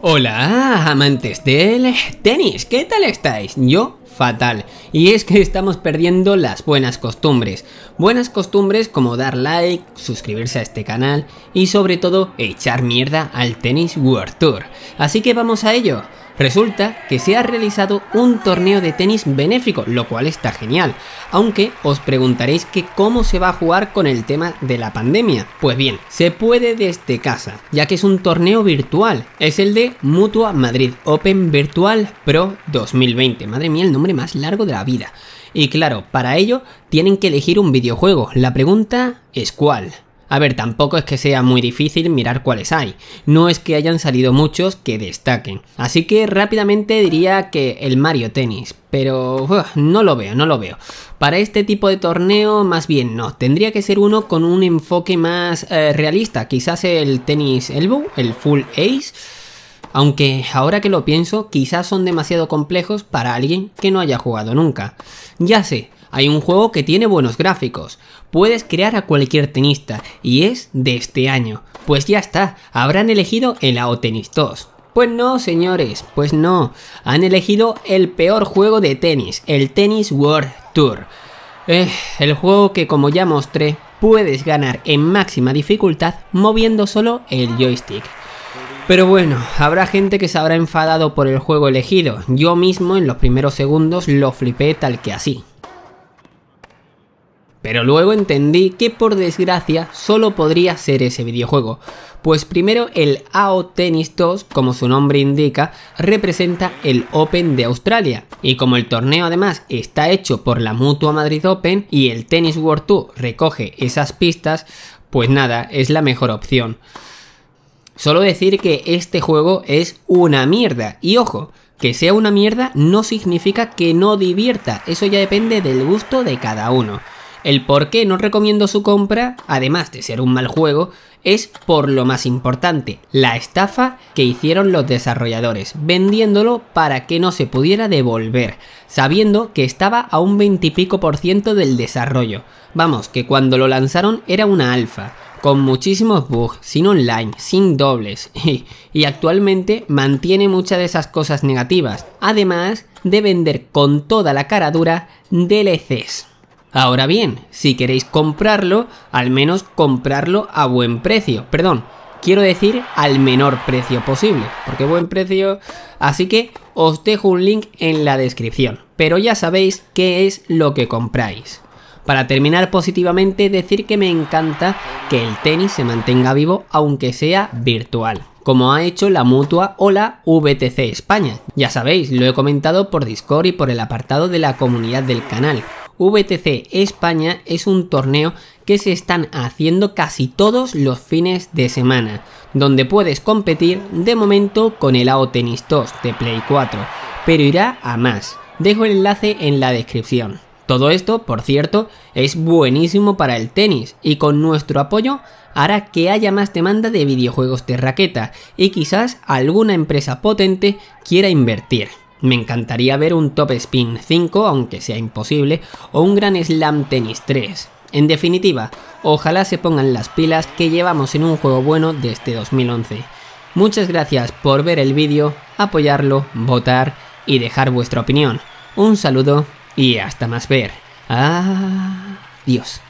Hola, amantes del tenis, ¿qué tal estáis? Yo fatal. Y es que estamos perdiendo las buenas costumbres. Buenas costumbres como dar like, suscribirse a este canal y sobre todo echar mierda al tenis World Tour. Así que vamos a ello. Resulta que se ha realizado un torneo de tenis benéfico, lo cual está genial, aunque os preguntaréis que cómo se va a jugar con el tema de la pandemia. Pues bien, se puede desde casa, ya que es un torneo virtual, es el de Mutua Madrid Open Virtual Pro 2020, madre mía, el nombre más largo de la vida. Y claro, para ello tienen que elegir un videojuego, la pregunta es cuál. A ver, tampoco es que sea muy difícil mirar cuáles hay, no es que hayan salido muchos que destaquen. Así que rápidamente diría que el Mario Tennis, pero no lo veo, no lo veo. Para este tipo de torneo más bien no, tendría que ser uno con un enfoque más eh, realista, quizás el tenis elbow, el full ace. Aunque ahora que lo pienso, quizás son demasiado complejos para alguien que no haya jugado nunca. Ya sé, hay un juego que tiene buenos gráficos. Puedes crear a cualquier tenista y es de este año. Pues ya está, habrán elegido el AO 2. Pues no, señores, pues no. Han elegido el peor juego de tenis, el Tennis World Tour. Eh, el juego que como ya mostré, puedes ganar en máxima dificultad moviendo solo el joystick. Pero bueno, habrá gente que se habrá enfadado por el juego elegido. Yo mismo en los primeros segundos lo flipé tal que así. Pero luego entendí que por desgracia solo podría ser ese videojuego, pues primero el AO Tennis 2, como su nombre indica, representa el Open de Australia, y como el torneo además está hecho por la Mutua Madrid Open y el Tennis World 2 recoge esas pistas, pues nada, es la mejor opción. Solo decir que este juego es una mierda, y ojo, que sea una mierda no significa que no divierta, eso ya depende del gusto de cada uno. El por qué no recomiendo su compra, además de ser un mal juego, es por lo más importante, la estafa que hicieron los desarrolladores, vendiéndolo para que no se pudiera devolver, sabiendo que estaba a un 20 y pico por ciento del desarrollo. Vamos, que cuando lo lanzaron era una alfa, con muchísimos bugs, sin online, sin dobles, y, actualmente mantiene muchas de esas cosas negativas, además de vender con toda la cara dura DLCs. Ahora bien, si queréis comprarlo, al menos comprarlo a buen precio. Perdón, quiero decir al menor precio posible, porque buen precio... Así que os dejo un link en la descripción, pero ya sabéis qué es lo que compráis. Para terminar positivamente, decir que me encanta que el tenis se mantenga vivo aunque sea virtual, como ha hecho la Mutua o la VTC España. Ya sabéis, lo he comentado por Discord y por el apartado de la comunidad del canal, VTC España es un torneo que se están haciendo casi todos los fines de semana, donde puedes competir de momento con el AO Tennis 2 de Play 4, pero irá a más. Dejo el enlace en la descripción. Todo esto, por cierto, es buenísimo para el tenis y con nuestro apoyo hará que haya más demanda de videojuegos de raqueta y quizás alguna empresa potente quiera invertir. Me encantaría ver un Top Spin 5, aunque sea imposible, o un Gran Slam Tennis 3. En definitiva, ojalá se pongan las pilas que llevamos en un juego bueno desde 2011. Este Muchas gracias por ver el vídeo, apoyarlo, votar y dejar vuestra opinión. Un saludo y hasta más ver. Adiós.